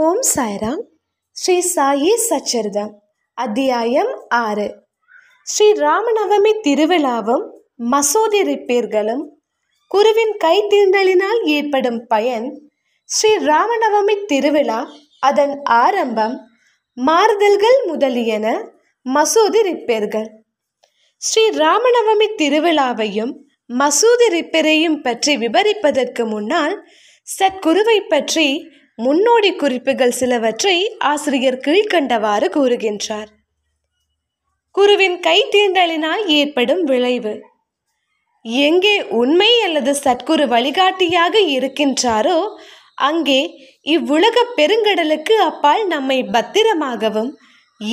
ஓம் சாய்ராம் ஸ்ரீ சாயி சச்சரிதம் அத்தியாயம் ஆறு ஸ்ரீ ராமநவமி திருவிழாவும் மசோதி ரிப்பேர்களும் குருவின் கைத்தீண்டலினால் ஏற்படும் பயன் ஸ்ரீ ராமநவமி திருவிழா அதன் ஆரம்பம் மாறுதல்கள் முதலியன மசூதி ரிப்பேர்கள் ஸ்ரீ ராமநவமி திருவிழாவையும் மசூதி ரிப்பேரையும் பற்றி விவரிப்பதற்கு முன்னால் சத்குருவை பற்றி முன்னோடி குறிப்புகள் சிலவற்றை ஆசிரியர் கீழ்கண்டவாறு கூறுகின்றார் குருவின் தேர்ந்தலினால் ஏற்படும் விளைவு எங்கே உண்மை அல்லது சத்குரு வழிகாட்டியாக இருக்கின்றாரோ அங்கே இவ்வுலக பெருங்கடலுக்கு அப்பால் நம்மை பத்திரமாகவும்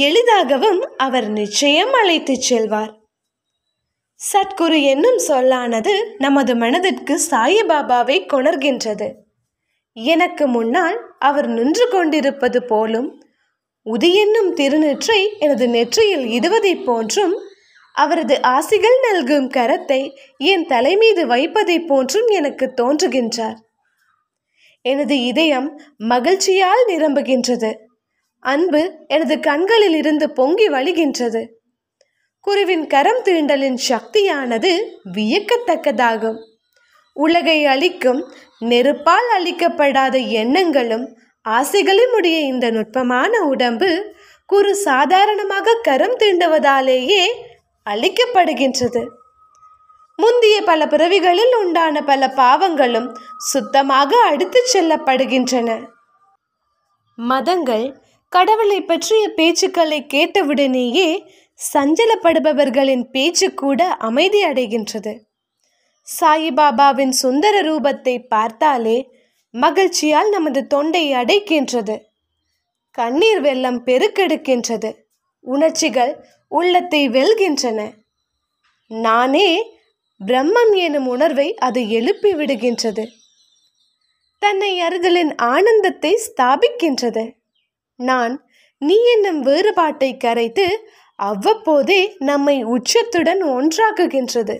எளிதாகவும் அவர் நிச்சயம் அழைத்துச் செல்வார் சத்குரு என்னும் சொல்லானது நமது மனதிற்கு சாயிபாபாவை கொணர்கின்றது எனக்கு முன்னால் அவர் நின்று கொண்டிருப்பது போலும் உதியென்னும் திருநெற்றை எனது நெற்றியில் இடுவதைப் போன்றும் அவரது ஆசிகள் நல்கும் கரத்தை என் தலைமீது வைப்பதைப் போன்றும் எனக்கு தோன்றுகின்றார் எனது இதயம் மகிழ்ச்சியால் நிரம்புகின்றது அன்பு எனது கண்களில் இருந்து பொங்கி வழிகின்றது குருவின் கரம் தீண்டலின் சக்தியானது வியக்கத்தக்கதாகும் உலகை அழிக்கும் நெருப்பால் அழிக்கப்படாத எண்ணங்களும் ஆசைகளும் உடைய இந்த நுட்பமான உடம்பு குறு சாதாரணமாக கரம் தீண்டுவதாலேயே அழிக்கப்படுகின்றது முந்தைய பல பிறவிகளில் உண்டான பல பாவங்களும் சுத்தமாக அடித்துச் செல்லப்படுகின்றன மதங்கள் கடவுளை பற்றிய பேச்சுக்களை கேட்டவுடனேயே சஞ்சலப்படுபவர்களின் பேச்சு கூட அமைதி அடைகின்றது சாயிபாபாவின் சுந்தர ரூபத்தை பார்த்தாலே மகிழ்ச்சியால் நமது தொண்டை அடைக்கின்றது கண்ணீர் வெள்ளம் பெருக்கெடுக்கின்றது உணர்ச்சிகள் உள்ளத்தை வெல்கின்றன நானே பிரம்மம் எனும் உணர்வை அது எழுப்பி விடுகின்றது தன்னை அறிதலின் ஆனந்தத்தை ஸ்தாபிக்கின்றது நான் நீ என்னும் வேறுபாட்டை கரைத்து அவ்வப்போதே நம்மை உச்சத்துடன் ஒன்றாக்குகின்றது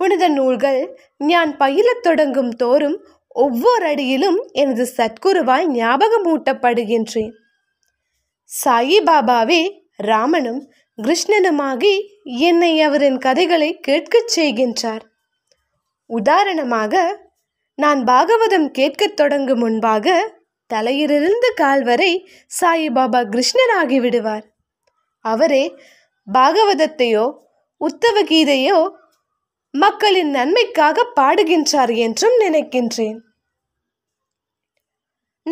புனித நூல்கள் நான் பயிலத் தொடங்கும் தோறும் ஒவ்வொரு அடியிலும் எனது சத்குருவாய் ஞாபகமூட்டப்படுகின்றேன் சாயிபாபாவே ராமனும் கிருஷ்ணனுமாகி என்னை அவரின் கதைகளை கேட்கச் செய்கின்றார் உதாரணமாக நான் பாகவதம் கேட்கத் தொடங்கும் முன்பாக தலையிலிருந்து கால் வரை சாயிபாபா கிருஷ்ணனாகி விடுவார் அவரே பாகவதத்தையோ உத்தவ கீதையோ மக்களின் நன்மைக்காக பாடுகின்றார் என்றும் நினைக்கின்றேன்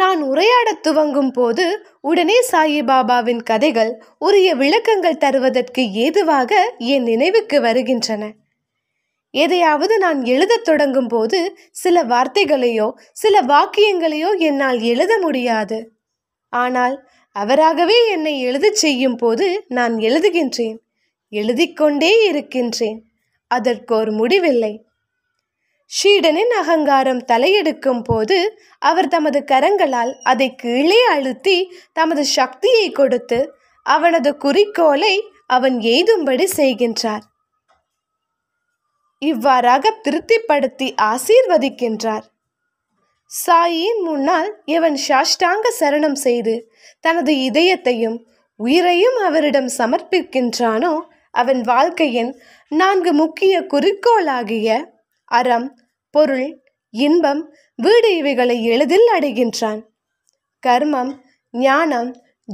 நான் உரையாடத் துவங்கும் போது உடனே சாயிபாபாவின் கதைகள் உரிய விளக்கங்கள் தருவதற்கு ஏதுவாக என் நினைவுக்கு வருகின்றன எதையாவது நான் எழுதத் தொடங்கும் போது சில வார்த்தைகளையோ சில வாக்கியங்களையோ என்னால் எழுத முடியாது ஆனால் அவராகவே என்னை எழுதச் செய்யும் போது நான் எழுதுகின்றேன் எழுதிக்கொண்டே இருக்கின்றேன் அதற்கு ஒரு முடிவில்லை ஷீடனின் அகங்காரம் தலையெடுக்கும் போது அவர் தமது கரங்களால் அதை கீழே அழுத்தி தமது சக்தியை கொடுத்து அவனது குறிக்கோளை அவன் எய்தும்படி செய்கின்றார் இவ்வாறாக திருப்திப்படுத்தி ஆசீர்வதிக்கின்றார் சாயின் முன்னால் இவன் சாஷ்டாங்க சரணம் செய்து தனது இதயத்தையும் உயிரையும் அவரிடம் சமர்ப்பிக்கின்றானோ அவன் வாழ்க்கையின் நான்கு முக்கிய குறிக்கோளாகிய அறம் பொருள் இன்பம் வீடு இவைகளை எளிதில் அடைகின்றான் கர்மம் ஞானம்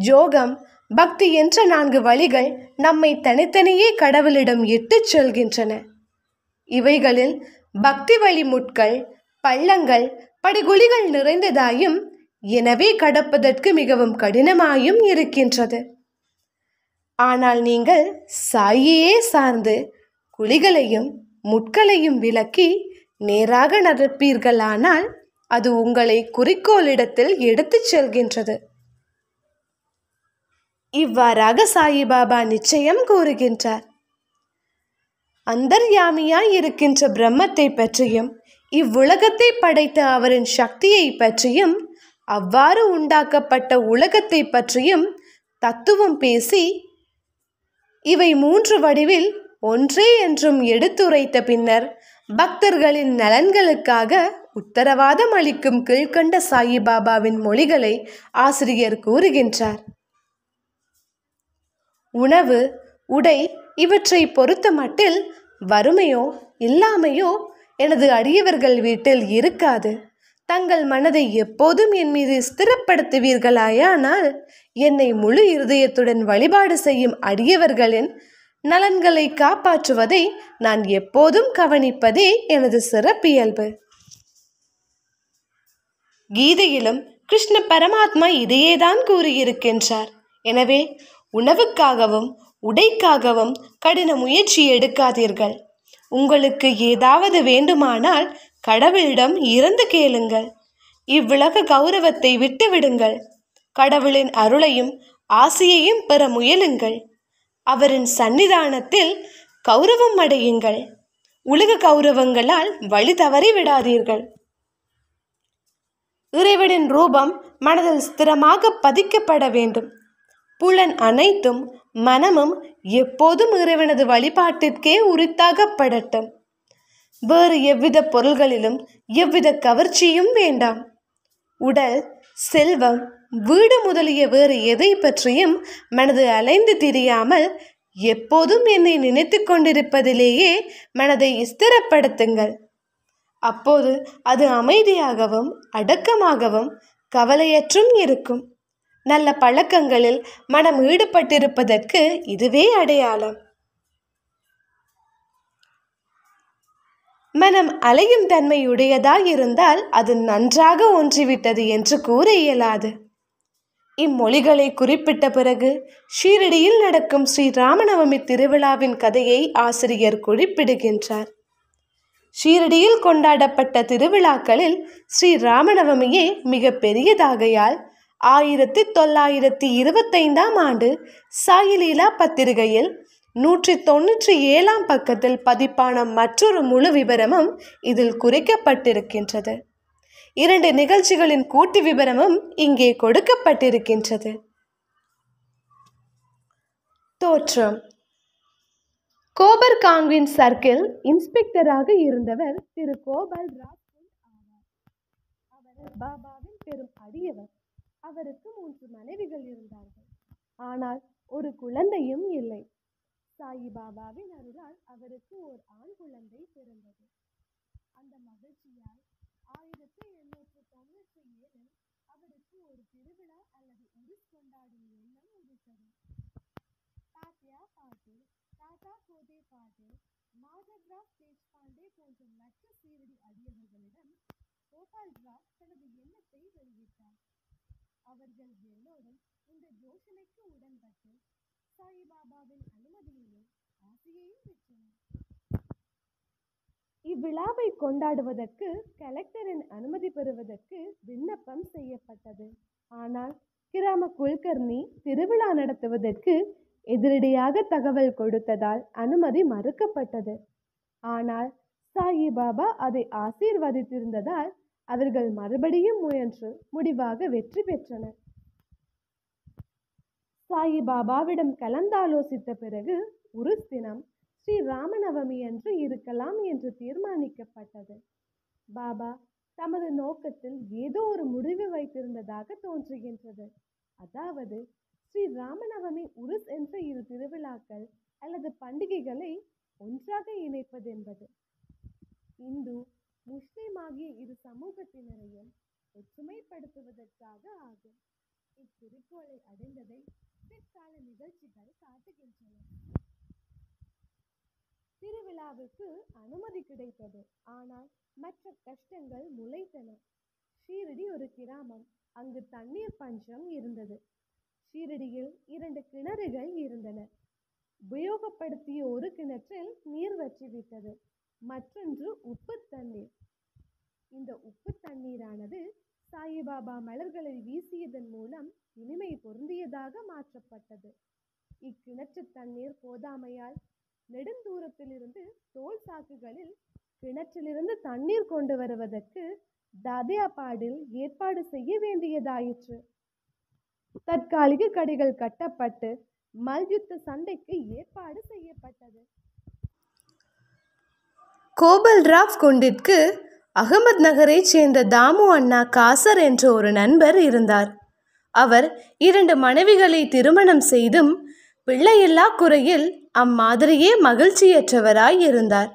ஜோகம் பக்தி என்ற நான்கு வழிகள் நம்மை தனித்தனியே கடவுளிடம் இட்டுச் செல்கின்றன இவைகளில் பக்தி வழி முட்கள் பள்ளங்கள் படுகொலிகள் நிறைந்ததாயும் எனவே கடப்பதற்கு மிகவும் கடினமாயும் இருக்கின்றது ஆனால் நீங்கள் சாயியே சார்ந்து குழிகளையும் முட்களையும் விலக்கி நேராக நடப்பீர்களானால் அது உங்களை குறிக்கோளிடத்தில் எடுத்துச் செல்கின்றது இவ்வாறாக சாயிபாபா நிச்சயம் கூறுகின்றார் அந்தர்யாமியாய் இருக்கின்ற பிரம்மத்தை பற்றியும் இவ்வுலகத்தை படைத்த அவரின் சக்தியை பற்றியும் அவ்வாறு உண்டாக்கப்பட்ட உலகத்தை பற்றியும் தத்துவம் பேசி இவை மூன்று வடிவில் ஒன்றே என்றும் எடுத்துரைத்த பின்னர் பக்தர்களின் நலன்களுக்காக உத்தரவாதம் அளிக்கும் கீழ்கண்ட சாயிபாபாவின் மொழிகளை ஆசிரியர் கூறுகின்றார் உணவு உடை இவற்றை பொறுத்த மட்டில் வறுமையோ இல்லாமையோ எனது அடியவர்கள் வீட்டில் இருக்காது தங்கள் மனதை எப்போதும் என் மீது ஸ்திரப்படுத்துவீர்களாயானால் என்னை முழு இருதயத்துடன் வழிபாடு செய்யும் அடியவர்களின் நலன்களை காப்பாற்றுவதை நான் எப்போதும் கவனிப்பதே எனது சிறப்பியல்பு கீதையிலும் கிருஷ்ண பரமாத்மா இதையேதான் கூறியிருக்கின்றார் எனவே உணவுக்காகவும் உடைக்காகவும் கடின முயற்சி எடுக்காதீர்கள் உங்களுக்கு ஏதாவது வேண்டுமானால் கடவுளிடம் இருந்து கேளுங்கள் இவ்வுலக கௌரவத்தை விட்டுவிடுங்கள் கடவுளின் அருளையும் ஆசையையும் பெற முயலுங்கள் அவரின் சன்னிதானத்தில் கௌரவம் அடையுங்கள் உலக கௌரவங்களால் வழி தவறி விடாதீர்கள் இறைவனின் ரூபம் மனதில் ஸ்திரமாக பதிக்கப்பட வேண்டும் புலன் அனைத்தும் மனமும் எப்போதும் இறைவனது வழிபாட்டிற்கே உரித்தாகப்படட்டும் வேறு எவ்வித பொருள்களிலும் எவ்வித கவர்ச்சியும் வேண்டாம் உடல் செல்வம் வீடு முதலிய வேறு எதை பற்றியும் மனது அலைந்து திரியாமல் எப்போதும் என்னை நினைத்து கொண்டிருப்பதிலேயே மனதை ஸ்திரப்படுத்துங்கள் அப்போது அது அமைதியாகவும் அடக்கமாகவும் கவலையற்றும் இருக்கும் நல்ல பழக்கங்களில் மனம் ஈடுபட்டிருப்பதற்கு இதுவே அடையாளம் மனம் அலையும் தன்மையுடையதாயிருந்தால் அது நன்றாக ஒன்றிவிட்டது என்று கூற இயலாது இம்மொழிகளை குறிப்பிட்ட பிறகு ஷீரடியில் நடக்கும் ஸ்ரீ ராமநவமி திருவிழாவின் கதையை ஆசிரியர் குறிப்பிடுகின்றார் ஷீரடியில் கொண்டாடப்பட்ட திருவிழாக்களில் ஸ்ரீ ராமநவமியே மிக பெரியதாகையால் ஆயிரத்தி தொள்ளாயிரத்தி இருபத்தைந்தாம் ஆண்டு சாயிலீலா பத்திரிகையில் நூற்றி தொன்னூற்றி ஏழாம் பக்கத்தில் பதிப்பான மற்றொரு முழு விவரமும் இதில் குறைக்கப்பட்டிருக்கின்றது இரண்டு நிகழ்ச்சிகளின் கூட்டு விவரமும் இங்கே கொடுக்கப்பட்டிருக்கின்றது தோற்றம் கோபர் காங்கின் சர்க்கிள் இன்ஸ்பெக்டராக இருந்தவர் திரு கோபால் ராஜ்குண்ட் அவர் பாபாவின் பெரும் அடியவர் அவருக்கு மூன்று மனைவிகள் இருந்தார்கள் ஆனால் ஒரு குழந்தையும் இல்லை சாயி பாபாவின் அருளால் அவருக்கு ஓர் ஆண் குழந்தை பிறந்தது அந்த மகிழ்ச்சியால் ஆயிரத்தி எண்ணூற்று தொண்ணூற்றி ஏழில் அவருக்கு ஒரு திருவிழா அல்லது உருஸ் கொண்டாடும் எண்ணம் உதித்தது தாத்யா பாட்டே தாத்தா கோதே பாட்டே மாதவ்ராவ் தேஷ்பாண்டே போன்ற லட்ச சீரடி அடியவர்களிடம் கோபால்ராவ் தனது எண்ணத்தை வெளியிட்டார் அவர்கள் எல்லோரும் இந்த யோசனைக்கு உடன்பட்டு சாயிபாபாவின் அனுமதியையும் ஆசையையும் பெற்றனர் இவ்விழாவை கொண்டாடுவதற்கு கலெக்டரின் அனுமதி பெறுவதற்கு விண்ணப்பம் செய்யப்பட்டது ஆனால் கிராம குல்கர்ணி திருவிழா நடத்துவதற்கு எதிரடியாக தகவல் கொடுத்ததால் அனுமதி மறுக்கப்பட்டது ஆனால் சாயி பாபா அதை ஆசீர்வதித்திருந்ததால் அவர்கள் மறுபடியும் முயன்று முடிவாக வெற்றி பெற்றனர் சாயிபாபாவிடம் கலந்தாலோசித்த பிறகு ஒரு தினம் ஸ்ரீ ராமநவமி அன்று இருக்கலாம் என்று தீர்மானிக்கப்பட்டது பாபா தமது நோக்கத்தில் ஏதோ ஒரு முடிவு வைத்திருந்ததாக தோன்றுகின்றது அதாவது ஸ்ரீ ராமநவமி உருஸ் என்ற இரு திருவிழாக்கள் அல்லது பண்டிகைகளை ஒன்றாக இணைப்பது என்பது இந்து முஸ்லிம் ஆகிய இரு சமூகத்தினரையும் ஒற்றுமைப்படுத்துவதற்காக ஆகும் இத்திருக்கோளை அடைந்ததை பிற்கால நிகழ்ச்சிகள் காட்டுகின்றன திருவிழாவுக்கு அனுமதி கிடைத்தது ஆனால் மற்ற கஷ்டங்கள் முளைத்தன ஷீரடி ஒரு கிராமம் அங்கு தண்ணீர் பஞ்சம் இருந்தது ஷீரடியில் இரண்டு கிணறுகள் இருந்தன உபயோகப்படுத்திய ஒரு கிணற்றில் நீர் வற்றிவிட்டது மற்றொன்று உப்பு தண்ணீர் இந்த உப்பு தண்ணீரானது சாயிபாபா மலர்களை வீசியதன் மூலம் இனிமை பொருந்தியதாக மாற்றப்பட்டது இக்கிணற்று தண்ணீர் போதாமையால் நெடுந்தூரத்திலிருந்து தோல் சாக்குகளில் கிணற்றிலிருந்து தண்ணீர் கொண்டு வருவதற்கு தாதியாபாடில் ஏற்பாடு செய்ய வேண்டியதாயிற்று தற்காலிக கடைகள் கட்டப்பட்டு மல்யுத்த சண்டைக்கு ஏற்பாடு செய்யப்பட்டது கோபல் ராவ் குண்டிற்கு அகமத் நகரைச் சேர்ந்த தாமு அண்ணா காசர் என்ற ஒரு நண்பர் இருந்தார் அவர் இரண்டு மனைவிகளை திருமணம் செய்தும் பிள்ளையில்லா குறையில் அம்மாதிரியே மகிழ்ச்சியற்றவராய் இருந்தார்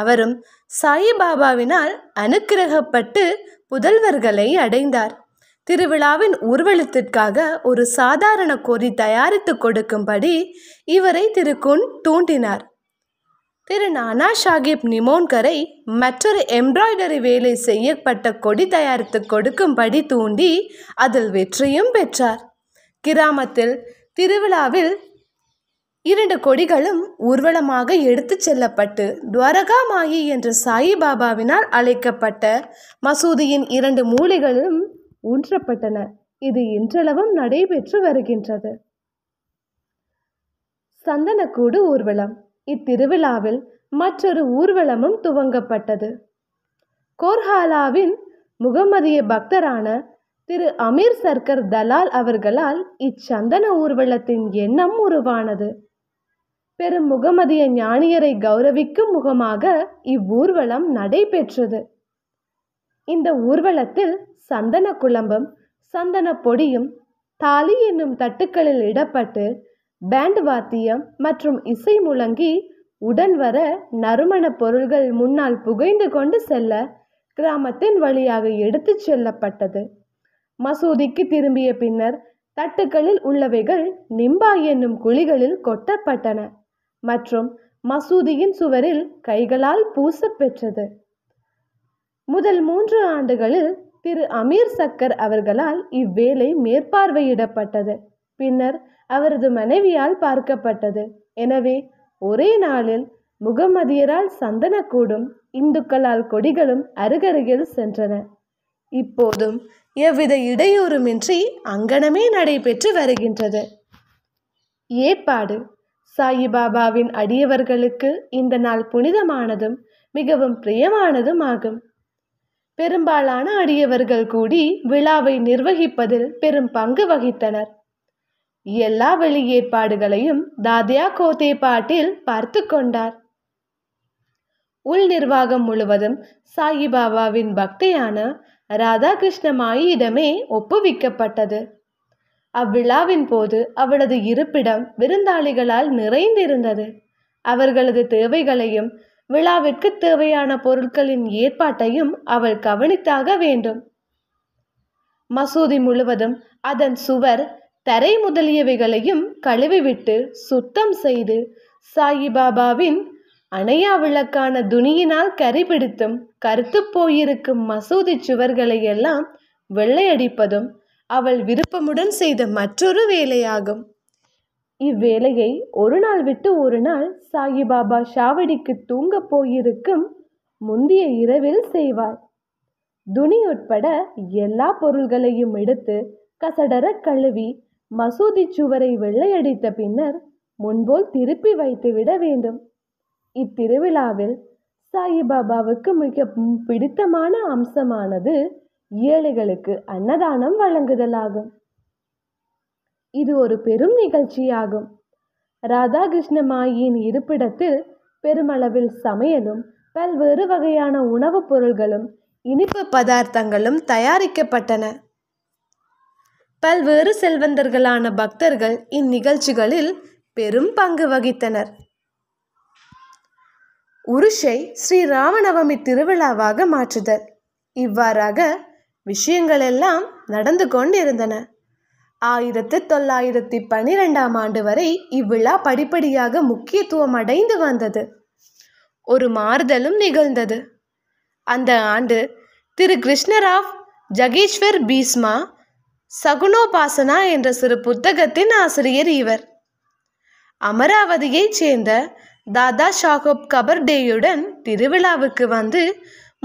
அவரும் சாயிபாபாவினால் அனுக்கிரகப்பட்டு புதல்வர்களை அடைந்தார் திருவிழாவின் ஊர்வலத்திற்காக ஒரு சாதாரண கோரி தயாரித்து கொடுக்கும்படி இவரை திருக்குண் தூண்டினார் திரு நானா சாஹிப் நிமோன்கரை மற்றொரு எம்ப்ராய்டரி வேலை செய்யப்பட்ட கொடி தயாரித்து கொடுக்கும்படி தூண்டி அதில் வெற்றியும் பெற்றார் கிராமத்தில் திருவிழாவில் இரண்டு கொடிகளும் ஊர்வலமாக எடுத்துச் செல்லப்பட்டு துவரகா மாயி என்ற சாயிபாபாவினால் அழைக்கப்பட்ட மசூதியின் இரண்டு மூலிகளும் ஊன்றப்பட்டன இது இன்றளவும் நடைபெற்று வருகின்றது சந்தனக்கூடு ஊர்வலம் இத்திருவிழாவில் மற்றொரு ஊர்வலமும் துவங்கப்பட்டது கோர்ஹாலாவின் முகமதிய பக்தரான திரு அமீர் சர்க்கர் தலால் அவர்களால் இச்சந்தன ஊர்வலத்தின் எண்ணம் உருவானது பெரும் முகமதிய ஞானியரை கௌரவிக்கும் முகமாக இவ்வூர்வலம் நடைபெற்றது இந்த ஊர்வலத்தில் சந்தன குழம்பும் சந்தன பொடியும் தாலி என்னும் தட்டுக்களில் இடப்பட்டு பேண்ட் வாத்தியம் மற்றும் இசை முழங்கி உடன் வர நறுமண பொருள்கள் முன்னால் புகைந்து கொண்டு செல்ல கிராமத்தின் வழியாக எடுத்து செல்லப்பட்டது மசூதிக்கு திரும்பிய பின்னர் தட்டுக்களில் உள்ளவைகள் நிம்பா என்னும் குழிகளில் கொட்டப்பட்டன மற்றும் மசூதியின் சுவரில் கைகளால் பூசப்பெற்றது முதல் மூன்று ஆண்டுகளில் திரு அமீர் சக்கர் அவர்களால் இவ்வேலை மேற்பார்வையிடப்பட்டது பின்னர் அவரது மனைவியால் பார்க்கப்பட்டது எனவே ஒரே நாளில் முகமதியரால் சந்தனக்கூடும் இந்துக்களால் கொடிகளும் அருகருகில் சென்றன இப்போதும் எவ்வித இடையூறுமின்றி அங்கனமே நடைபெற்று வருகின்றது ஏற்பாடு சாயிபாபாவின் அடியவர்களுக்கு இந்த நாள் புனிதமானதும் மிகவும் பிரியமானதும் ஆகும் பெரும்பாலான அடியவர்கள் கூடி விழாவை நிர்வகிப்பதில் பெரும் பங்கு வகித்தனர் எல்லா வெளி ஏற்பாடுகளையும் தாதியா கோத்தே பாட்டில் பார்த்து கொண்டார் உள் நிர்வாகம் முழுவதும் சாயிபாபாவின் பக்தியான மாயிடமே ஒப்புவிக்கப்பட்டது அவ்விழாவின் போது அவளது இருப்பிடம் விருந்தாளிகளால் நிறைந்திருந்தது அவர்களது தேவைகளையும் விழாவிற்கு தேவையான பொருட்களின் ஏற்பாட்டையும் அவள் கவனித்தாக வேண்டும் மசூதி முழுவதும் அதன் சுவர் தரை முதலியவைகளையும் கழுவிவிட்டு சுத்தம் செய்து சாயிபாபாவின் அணையா விளக்கான துணியினால் கரிபிடித்தும் கருத்து போயிருக்கும் மசூதி சுவர்களை எல்லாம் வெள்ளையடிப்பதும் அவள் விருப்பமுடன் செய்த மற்றொரு வேலையாகும் இவ்வேலையை ஒரு நாள் விட்டு ஒரு நாள் சாயிபாபா ஷாவடிக்கு தூங்க போயிருக்கும் முந்தைய இரவில் செய்வாள் துணி உட்பட எல்லா பொருள்களையும் எடுத்து கசடர கழுவி மசூதி சுவரை வெள்ளையடித்த பின்னர் முன்போல் திருப்பி வைத்து விட வேண்டும் இத்திருவிழாவில் சாயிபாபாவுக்கு மிக பிடித்தமான அம்சமானது ஏழைகளுக்கு அன்னதானம் வழங்குதலாகும் இது ஒரு பெரும் நிகழ்ச்சியாகும் ராதாகிருஷ்ணமாயின் இருப்பிடத்தில் பெருமளவில் சமையலும் பல்வேறு வகையான உணவுப் பொருள்களும் இனிப்பு பதார்த்தங்களும் தயாரிக்கப்பட்டன பல்வேறு செல்வந்தர்களான பக்தர்கள் இந்நிகழ்ச்சிகளில் பெரும் பங்கு வகித்தனர் உருஷை ஸ்ரீ ராமநவமி திருவிழாவாக மாற்றுதல் இவ்வாறாக விஷயங்கள் எல்லாம் நடந்து கொண்டிருந்தன ஆயிரத்து தொள்ளாயிரத்தி பனிரெண்டாம் ஆண்டு வரை இவ்விழா படிப்படியாக முக்கியத்துவம் அடைந்து வந்தது ஒரு மாறுதலும் நிகழ்ந்தது அந்த ஆண்டு திரு கிருஷ்ணராவ் ஜகேஸ்வர் பீஸ்மா சகுனோபாசனா என்ற சிறு புத்தகத்தின் ஆசிரியர் இவர் அமராவதியைச் சேர்ந்த தாதா ஷாகோப் கபர்டேயுடன் திருவிழாவுக்கு வந்து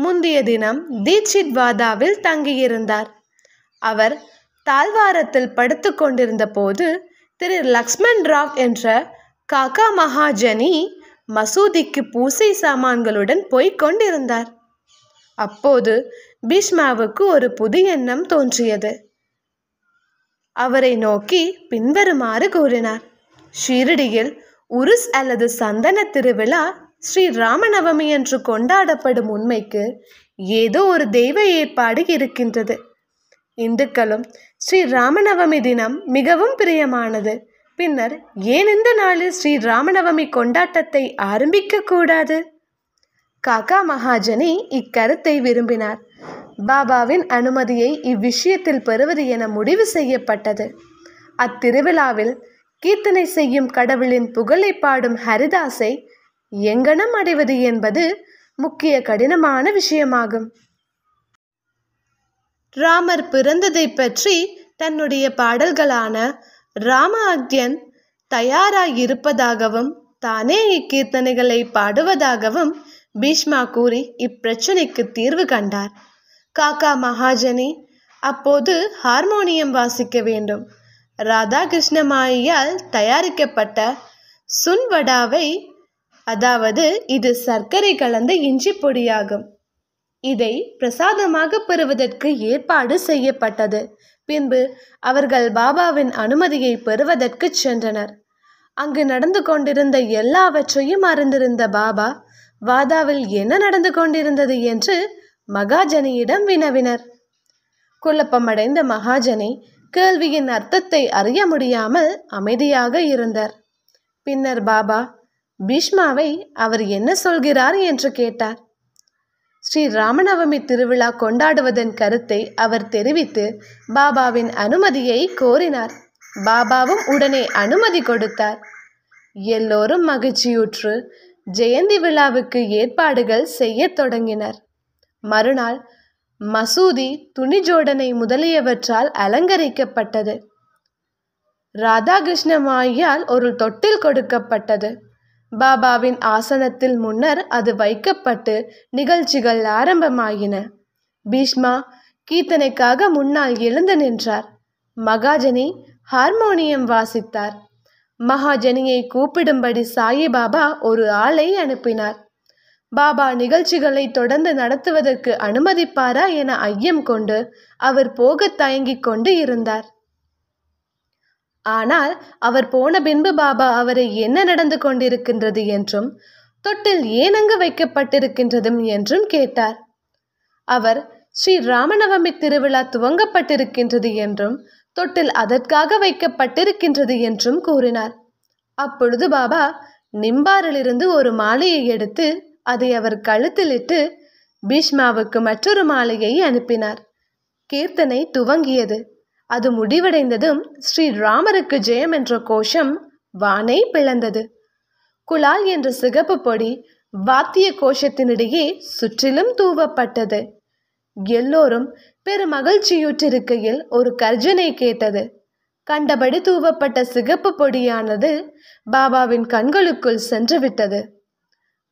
முந்தைய தினம் தீட்சித் வாதாவில் தங்கியிருந்தார் அவர் தாழ்வாரத்தில் படுத்து கொண்டிருந்த போது திரு லக்ஷ்மண் ராவ் என்ற காக்கா மகாஜனி மசூதிக்கு பூசை சாமான்களுடன் போய்க் கொண்டிருந்தார் அப்போது பீஷ்மாவுக்கு ஒரு புது எண்ணம் தோன்றியது அவரை நோக்கி பின்வருமாறு கூறினார் ஷீரடியில் உருஸ் அல்லது சந்தன திருவிழா ஸ்ரீ ராமநவமி என்று கொண்டாடப்படும் உண்மைக்கு ஏதோ ஒரு தெய்வ ஏற்பாடு இருக்கின்றது இந்துக்களும் ஸ்ரீ ராமநவமி தினம் மிகவும் பிரியமானது பின்னர் ஏன் இந்த நாளில் ஸ்ரீ ராமநவமி கொண்டாட்டத்தை ஆரம்பிக்க கூடாது காக்கா மகாஜனி இக்கருத்தை விரும்பினார் பாபாவின் அனுமதியை இவ்விஷயத்தில் பெறுவது என முடிவு செய்யப்பட்டது அத்திருவிழாவில் கீர்த்தனை செய்யும் கடவுளின் புகழை பாடும் ஹரிதாசை எங்கனம் அடைவது என்பது முக்கிய கடினமான விஷயமாகும் ராமர் பிறந்ததை பற்றி தன்னுடைய பாடல்களான ராம அக்யன் தயாராயிருப்பதாகவும் தானே இக்கீர்த்தனைகளை பாடுவதாகவும் பீஷ்மா கூறி இப்பிரச்சனைக்கு தீர்வு கண்டார் காக்கா மகாஜனி அப்போது ஹார்மோனியம் வாசிக்க வேண்டும் ராதாகிருஷ்ணமாயியால் தயாரிக்கப்பட்ட சுன்வடாவை அதாவது இது சர்க்கரை கலந்த இஞ்சி பொடியாகும் இதை பிரசாதமாக பெறுவதற்கு ஏற்பாடு செய்யப்பட்டது பின்பு அவர்கள் பாபாவின் அனுமதியை பெறுவதற்கு சென்றனர் அங்கு நடந்து கொண்டிருந்த எல்லாவற்றையும் அறிந்திருந்த பாபா வாதாவில் என்ன நடந்து கொண்டிருந்தது என்று மகாஜனியிடம் வினவினர் குழப்பமடைந்த மகாஜனி கேள்வியின் அர்த்தத்தை அறிய முடியாமல் அமைதியாக இருந்தார் பின்னர் பாபா பீஷ்மாவை அவர் என்ன சொல்கிறார் என்று கேட்டார் ஸ்ரீ ராமநவமி திருவிழா கொண்டாடுவதன் கருத்தை அவர் தெரிவித்து பாபாவின் அனுமதியை கோரினார் பாபாவும் உடனே அனுமதி கொடுத்தார் எல்லோரும் மகிழ்ச்சியுற்று ஜெயந்தி விழாவுக்கு ஏற்பாடுகள் செய்யத் தொடங்கினர் மறுநாள் மசூதி துணிஜோடனை முதலியவற்றால் அலங்கரிக்கப்பட்டது ராதாகிருஷ்ணமாயால் ஒரு தொட்டில் கொடுக்கப்பட்டது பாபாவின் ஆசனத்தில் முன்னர் அது வைக்கப்பட்டு நிகழ்ச்சிகள் ஆரம்பமாயின பீஷ்மா கீர்த்தனைக்காக முன்னால் எழுந்து நின்றார் மகாஜனி ஹார்மோனியம் வாசித்தார் மகாஜனியை கூப்பிடும்படி சாயிபாபா ஒரு ஆளை அனுப்பினார் பாபா நிகழ்ச்சிகளை தொடர்ந்து நடத்துவதற்கு அனுமதிப்பாரா என ஐயம் கொண்டு அவர் போகத் தயங்கிக் கொண்டு இருந்தார் ஆனால் அவர் போன பின்பு பாபா அவரை என்ன நடந்து கொண்டிருக்கின்றது என்றும் தொட்டில் ஏனங்கு வைக்கப்பட்டிருக்கின்றதும் என்றும் கேட்டார் அவர் ஸ்ரீ ராமநவமி திருவிழா துவங்கப்பட்டிருக்கின்றது என்றும் தொட்டில் அதற்காக வைக்கப்பட்டிருக்கின்றது என்றும் கூறினார் அப்பொழுது பாபா நிம்பாரிலிருந்து ஒரு மாலையை எடுத்து அதை அவர் கழுத்திலிட்டு பீஷ்மாவுக்கு மற்றொரு மாலையை அனுப்பினார் கீர்த்தனை துவங்கியது அது முடிவடைந்ததும் ஸ்ரீராமருக்கு ஜெயம் என்ற கோஷம் வானை பிளந்தது குலால் என்ற சிகப்பு பொடி வாத்திய கோஷத்தினிடையே சுற்றிலும் தூவப்பட்டது எல்லோரும் பெரு மகிழ்ச்சியுற்றிருக்கையில் ஒரு கர்ஜனை கேட்டது கண்டபடி தூவப்பட்ட சிகப்பு பொடியானது பாபாவின் கண்களுக்குள் சென்றுவிட்டது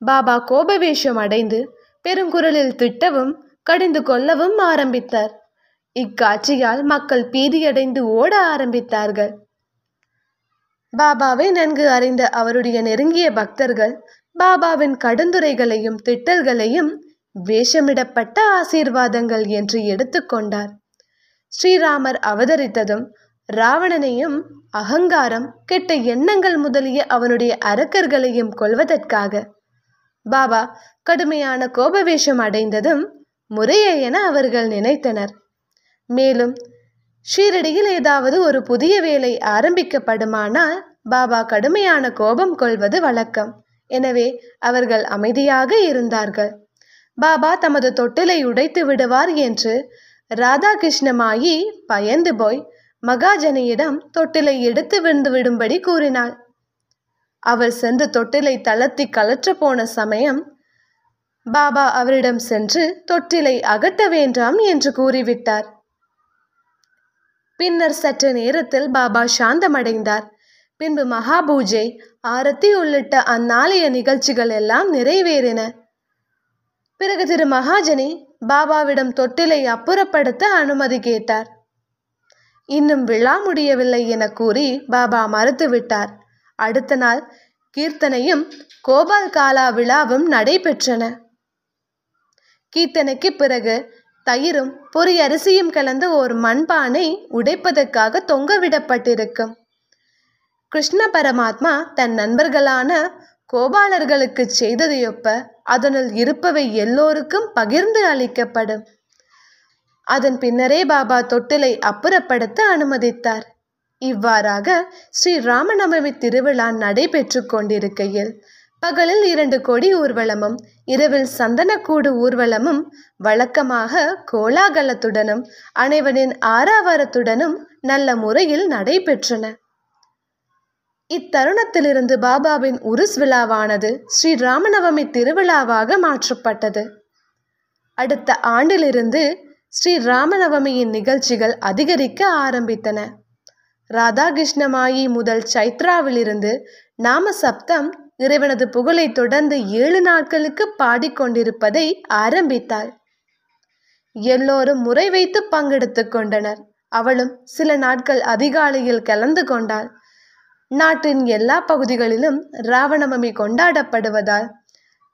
பாபா கோபவேஷம் அடைந்து பெருங்குரலில் திட்டவும் கடிந்து கொள்ளவும் ஆரம்பித்தார் இக்காட்சியால் மக்கள் பீதியடைந்து ஓட ஆரம்பித்தார்கள் பாபாவை நன்கு அறிந்த அவருடைய நெருங்கிய பக்தர்கள் பாபாவின் கடுந்துரைகளையும் திட்டல்களையும் வேஷமிடப்பட்ட ஆசீர்வாதங்கள் என்று எடுத்துக்கொண்டார் ஸ்ரீராமர் அவதரித்ததும் ராவணனையும் அகங்காரம் கெட்ட எண்ணங்கள் முதலிய அவனுடைய அரக்கர்களையும் கொள்வதற்காக பாபா கடுமையான கோபவேஷம் அடைந்ததும் முறையே என அவர்கள் நினைத்தனர் மேலும் ஷீரடியில் ஏதாவது ஒரு புதிய வேலை ஆரம்பிக்கப்படுமானால் பாபா கடுமையான கோபம் கொள்வது வழக்கம் எனவே அவர்கள் அமைதியாக இருந்தார்கள் பாபா தமது தொட்டிலை உடைத்து விடுவார் என்று ராதாகிருஷ்ணமாயி பயந்து போய் மகாஜனியிடம் தொட்டிலை எடுத்து விழுந்து விடும்படி கூறினாள் அவர் சென்று தொட்டிலை தளர்த்தி கலற்ற போன சமயம் பாபா அவரிடம் சென்று தொட்டிலை அகட்ட வேண்டாம் என்று கூறிவிட்டார் பின்னர் சற்று நேரத்தில் பாபா சாந்தமடைந்தார் பின்பு மகாபூஜை ஆரத்தி உள்ளிட்ட அந்நாளைய நிகழ்ச்சிகள் எல்லாம் நிறைவேறின பிறகு திரு மகாஜனி பாபாவிடம் தொட்டிலை அப்புறப்படுத்த அனுமதி கேட்டார் இன்னும் விழா முடியவில்லை என கூறி பாபா மறுத்துவிட்டார் அடுத்த நாள் கீர்த்தனையும் கோபால் காலா விழாவும் நடைபெற்றன கீர்த்தனைக்கு பிறகு தயிரும் பொறி அரிசியும் கலந்து ஒரு மண்பானை உடைப்பதற்காக தொங்கவிடப்பட்டிருக்கும் கிருஷ்ண பரமாத்மா தன் நண்பர்களான கோபாலர்களுக்கு செய்ததையொப்ப அதனுள் இருப்பவை எல்லோருக்கும் பகிர்ந்து அளிக்கப்படும் அதன் பின்னரே பாபா தொட்டிலை அப்புறப்படுத்த அனுமதித்தார் இவ்வாறாக ஸ்ரீ ராமநவமி திருவிழா நடைபெற்று கொண்டிருக்கையில் பகலில் இரண்டு கொடி ஊர்வலமும் இரவில் சந்தனக்கூடு ஊர்வலமும் வழக்கமாக கோலாகலத்துடனும் அனைவரின் ஆராவாரத்துடனும் நல்ல முறையில் நடைபெற்றன இத்தருணத்திலிருந்து பாபாவின் உருஸ் விழாவானது ஸ்ரீ ராமநவமி திருவிழாவாக மாற்றப்பட்டது அடுத்த ஆண்டிலிருந்து ஸ்ரீ ராமநவமியின் நிகழ்ச்சிகள் அதிகரிக்க ஆரம்பித்தன ராதாகிருஷ்ணமாயி முதல் சைத்ராவிலிருந்து நாம சப்தம் இறைவனது புகழை தொடர்ந்து ஏழு நாட்களுக்கு பாடிக்கொண்டிருப்பதை ஆரம்பித்தாள் எல்லோரும் முறை வைத்து பங்கெடுத்து கொண்டனர் அவளும் சில நாட்கள் அதிகாலையில் கலந்து கொண்டாள் நாட்டின் எல்லா பகுதிகளிலும் ராவணமமி கொண்டாடப்படுவதால்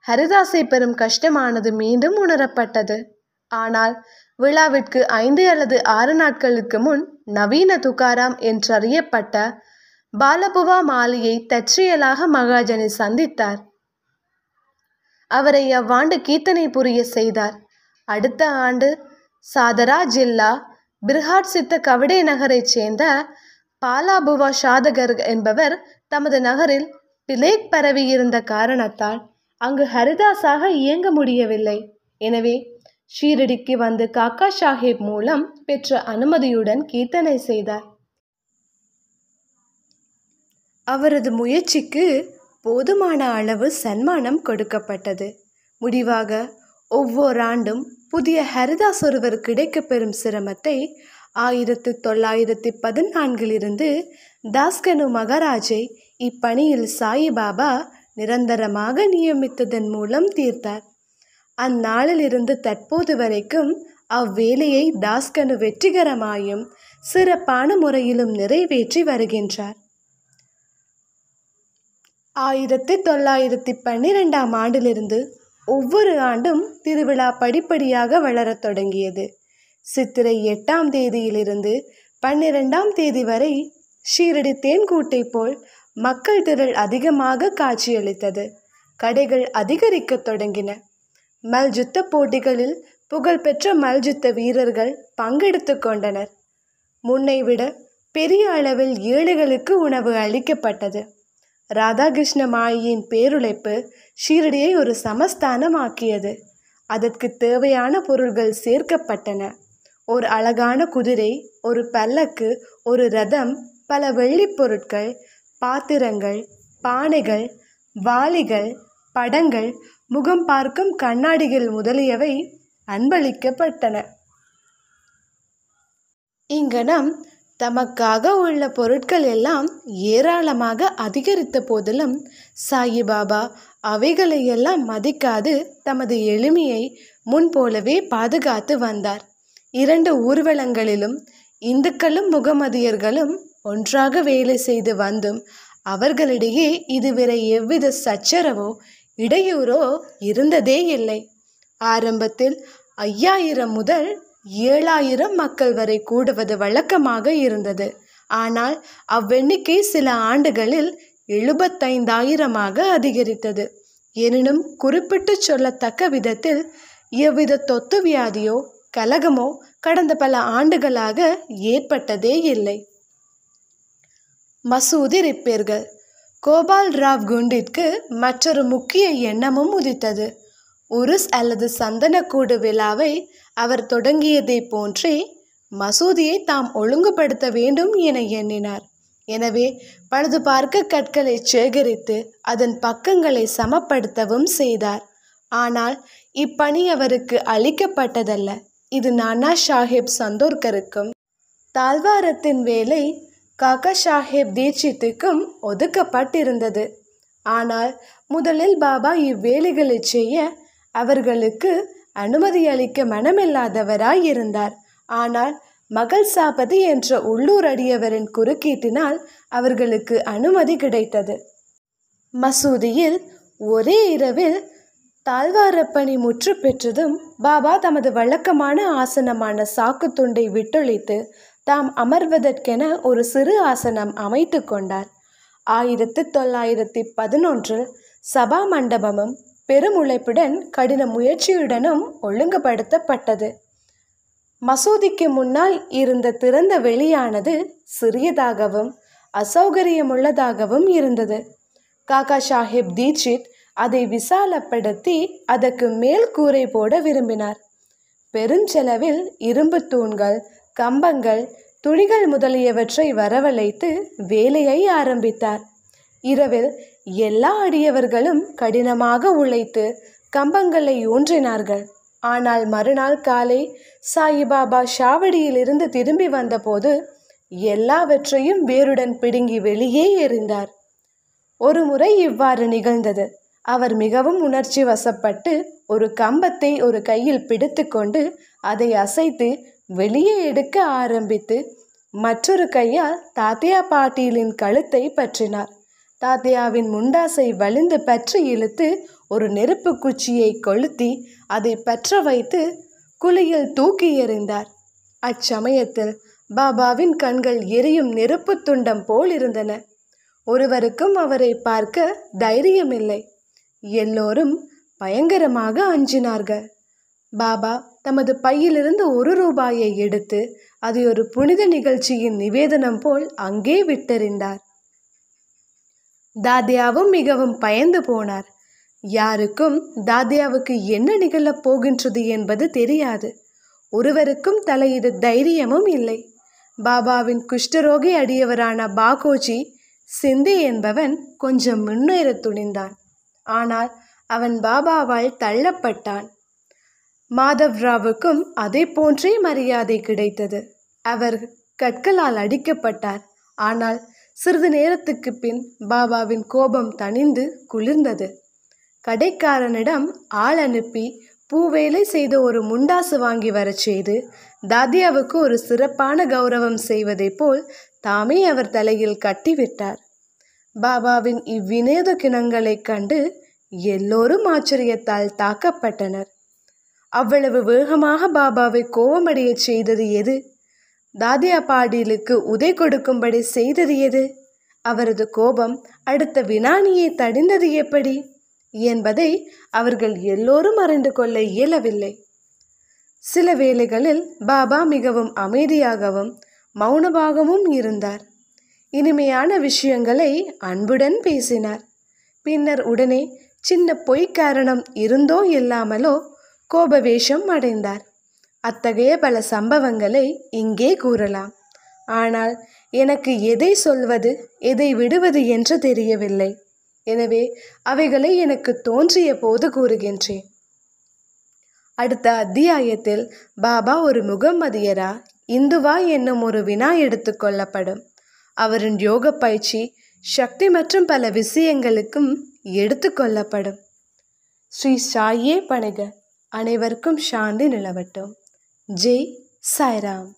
ஹரிதாசை பெறும் கஷ்டமானது மீண்டும் உணரப்பட்டது ஆனால் விழாவிற்கு ஐந்து அல்லது ஆறு நாட்களுக்கு முன் நவீன துகாராம் என்றறியப்பட்ட பாலபுவா மாலியை தற்செயலாக மகாஜனை சந்தித்தார் அவரை அவ்வாண்டு கீர்த்தனை புரிய செய்தார் அடுத்த ஆண்டு சாதரா ஜில்லா பிர்ஹாட் சித்த கவிடே நகரைச் சேர்ந்த பாலாபுவா ஷாதகர் என்பவர் தமது நகரில் பிளேக் பரவியிருந்த காரணத்தால் அங்கு ஹரிதாஸாக இயங்க முடியவில்லை எனவே ஷீரடிக்கு வந்து காக்கா சாஹிப் மூலம் பெற்ற அனுமதியுடன் கீர்த்தனை செய்தார் அவரது முயற்சிக்கு போதுமான அளவு சன்மானம் கொடுக்கப்பட்டது முடிவாக ஆண்டும் புதிய ஹரிதாஸ் ஒருவர் கிடைக்கப்பெறும் சிரமத்தை ஆயிரத்து தொள்ளாயிரத்தி பதினான்கிலிருந்து தாஸ்கனு மகாராஜை இப்பணியில் சாயிபாபா நிரந்தரமாக நியமித்ததன் மூலம் தீர்த்தார் அந்நாளிலிருந்து தற்போது வரைக்கும் அவ்வேலையை தாஸ்கனு வெற்றிகரமாயும் சிறப்பான முறையிலும் நிறைவேற்றி வருகின்றார் ஆயிரத்தி தொள்ளாயிரத்தி பன்னிரெண்டாம் ஆண்டிலிருந்து ஒவ்வொரு ஆண்டும் திருவிழா படிப்படியாக வளரத் தொடங்கியது சித்திரை எட்டாம் தேதியிலிருந்து பன்னிரெண்டாம் தேதி வரை ஷீரடி தேன்கூட்டை போல் மக்கள் திரள் அதிகமாக காட்சியளித்தது கடைகள் அதிகரிக்கத் தொடங்கின மல்யுத்த போட்டிகளில் புகழ்பெற்ற மல்யுத்த வீரர்கள் பங்கெடுத்து கொண்டனர் முன்னை விட பெரிய அளவில் ஏழைகளுக்கு உணவு அளிக்கப்பட்டது ராதாகிருஷ்ண மாயியின் பேருழைப்பு ஷீரடியை ஒரு சமஸ்தானமாக்கியது அதற்கு தேவையான பொருள்கள் சேர்க்கப்பட்டன ஒரு அழகான குதிரை ஒரு பல்லக்கு ஒரு ரதம் பல வெள்ளிப் பொருட்கள் பாத்திரங்கள் பானைகள் வாளிகள் படங்கள் முகம் பார்க்கும் கண்ணாடிகள் முதலியவை அன்பளிக்கப்பட்டன இங்கனம் தமக்காக உள்ள பொருட்கள் எல்லாம் ஏராளமாக அதிகரித்த போதிலும் சாயிபாபா அவைகளையெல்லாம் மதிக்காது தமது எளிமையை முன்போலவே பாதுகாத்து வந்தார் இரண்டு ஊர்வலங்களிலும் இந்துக்களும் முகமதியர்களும் ஒன்றாக வேலை செய்து வந்தும் அவர்களிடையே இதுவரை எவ்வித சச்சரவோ இடையூறோ இருந்ததே இல்லை ஆரம்பத்தில் ஐயாயிரம் முதல் ஏழாயிரம் மக்கள் வரை கூடுவது வழக்கமாக இருந்தது ஆனால் அவ்வெண்ணிக்கை சில ஆண்டுகளில் எழுபத்தைந்தாயிரமாக அதிகரித்தது எனினும் குறிப்பிட்டு சொல்லத்தக்க விதத்தில் எவ்வித தொத்து வியாதியோ கலகமோ கடந்த பல ஆண்டுகளாக ஏற்பட்டதே இல்லை மசூதி ரிப்பேர்கள் கோபால் ராவ் குண்டிற்கு மற்றொரு முக்கிய எண்ணமும் உதித்தது உருஸ் அல்லது சந்தனக்கூடு விழாவை அவர் தொடங்கியதை போன்றே மசூதியை தாம் ஒழுங்குபடுத்த வேண்டும் என எண்ணினார் எனவே பழுது பார்க்க கற்களை சேகரித்து அதன் பக்கங்களை சமப்படுத்தவும் செய்தார் ஆனால் இப்பணி அவருக்கு அளிக்கப்பட்டதல்ல இது நானா சாஹிப் சந்தோர்கருக்கும் தாழ்வாரத்தின் வேலை காக்கா சாஹேப் தீட்சித்துக்கும் ஒதுக்கப்பட்டிருந்தது ஆனால் முதலில் பாபா இவ்வேலைகளை செய்ய அவர்களுக்கு அனுமதி அளிக்க மனமில்லாதவராயிருந்தார் ஆனால் மகள் சாபதி என்ற உள்ளூர் அடியவரின் குறுக்கீட்டினால் அவர்களுக்கு அனுமதி கிடைத்தது மசூதியில் ஒரே இரவில் தாழ்வாரப்பணி முற்று பெற்றதும் பாபா தமது வழக்கமான ஆசனமான சாக்கு துண்டை விட்டொழித்து தாம் அமர்வதற்கென ஒரு சிறு ஆசனம் அமைத்து கொண்டார் ஆயிரத்து தொள்ளாயிரத்தி பதினொன்றில் சபா மண்டபமும் பெருமுழைப்புடன் கடின முயற்சியுடனும் ஒழுங்குபடுத்தப்பட்டது மசூதிக்கு முன்னால் இருந்த திறந்த வெளியானது சிறியதாகவும் அசௌகரியமுள்ளதாகவும் இருந்தது காக்கா சாஹிப் தீட்சித் அதை விசாலப்படுத்தி அதற்கு மேல் கூரை போட விரும்பினார் பெருஞ்செலவில் இரும்பு தூண்கள் கம்பங்கள் துணிகள் முதலியவற்றை வரவழைத்து வேலையை ஆரம்பித்தார் இரவில் எல்லா அடியவர்களும் கடினமாக உழைத்து கம்பங்களை ஊன்றினார்கள் ஆனால் மறுநாள் காலை சாயிபாபா ஷாவடியிலிருந்து திரும்பி வந்தபோது எல்லாவற்றையும் வேருடன் பிடுங்கி வெளியே எறிந்தார் ஒரு முறை இவ்வாறு நிகழ்ந்தது அவர் மிகவும் உணர்ச்சி வசப்பட்டு ஒரு கம்பத்தை ஒரு கையில் பிடித்துக்கொண்டு அதை அசைத்து வெளியே எடுக்க ஆரம்பித்து மற்றொரு கையால் தாத்தியா பாட்டியிலின் கழுத்தை பற்றினார் தாத்தியாவின் முண்டாசை வலிந்து பற்றி இழுத்து ஒரு நெருப்பு குச்சியை கொளுத்தி அதை பற்ற வைத்து குழியில் தூக்கி எறிந்தார் அச்சமயத்தில் பாபாவின் கண்கள் எரியும் நெருப்பு துண்டம் போல் இருந்தன ஒருவருக்கும் அவரை பார்க்க தைரியமில்லை எல்லோரும் பயங்கரமாக அஞ்சினார்கள் பாபா தமது பையிலிருந்து ஒரு ரூபாயை எடுத்து அது ஒரு புனித நிகழ்ச்சியின் நிவேதனம் போல் அங்கே விட்டெறிந்தார் தாதியாவும் மிகவும் பயந்து போனார் யாருக்கும் தாதியாவுக்கு என்ன நிகழப் போகின்றது என்பது தெரியாது ஒருவருக்கும் தலையிடு தைரியமும் இல்லை பாபாவின் குஷ்டரோகி அடியவரான பாகோஜி சிந்தி என்பவன் கொஞ்சம் முன்னேற துணிந்தான் ஆனால் அவன் பாபாவால் தள்ளப்பட்டான் மாதவ்ராவுக்கும் அதே போன்றே மரியாதை கிடைத்தது அவர் கற்களால் அடிக்கப்பட்டார் ஆனால் சிறிது நேரத்துக்கு பின் பாபாவின் கோபம் தணிந்து குளிர்ந்தது கடைக்காரனிடம் ஆள் அனுப்பி பூவேலை செய்த ஒரு முண்டாசு வாங்கி வரச் செய்து தாதியாவுக்கு ஒரு சிறப்பான கௌரவம் செய்வதை போல் தாமே அவர் தலையில் கட்டிவிட்டார் பாபாவின் இவ்வினேத கிணங்களைக் கண்டு எல்லோரும் ஆச்சரியத்தால் தாக்கப்பட்டனர் அவ்வளவு வேகமாக பாபாவை கோபமடையச் செய்தது எது தாதியா பாடீலுக்கு உதை கொடுக்கும்படி செய்தது எது அவரது கோபம் அடுத்த வினானியை தடிந்தது எப்படி என்பதை அவர்கள் எல்லோரும் அறிந்து கொள்ள இயலவில்லை சில வேளைகளில் பாபா மிகவும் அமைதியாகவும் மௌனமாகவும் இருந்தார் இனிமையான விஷயங்களை அன்புடன் பேசினார் பின்னர் உடனே சின்ன பொய் காரணம் இருந்தோ இல்லாமலோ கோபவேஷம் அடைந்தார் அத்தகைய பல சம்பவங்களை இங்கே கூறலாம் ஆனால் எனக்கு எதை சொல்வது எதை விடுவது என்று தெரியவில்லை எனவே அவைகளை எனக்கு தோன்றிய போது கூறுகின்றேன் அடுத்த அத்தியாயத்தில் பாபா ஒரு முகம்மதியரா இந்துவா என்னும் ஒரு வினா எடுத்துக்கொள்ளப்படும் அவரின் யோக பயிற்சி சக்தி மற்றும் பல விஷயங்களுக்கும் எடுத்துக்கொள்ளப்படும் ஸ்ரீ சாயே பணிகள் அனைவருக்கும் சாந்தி நிலவட்டும் ஜெய் சாய்ராம்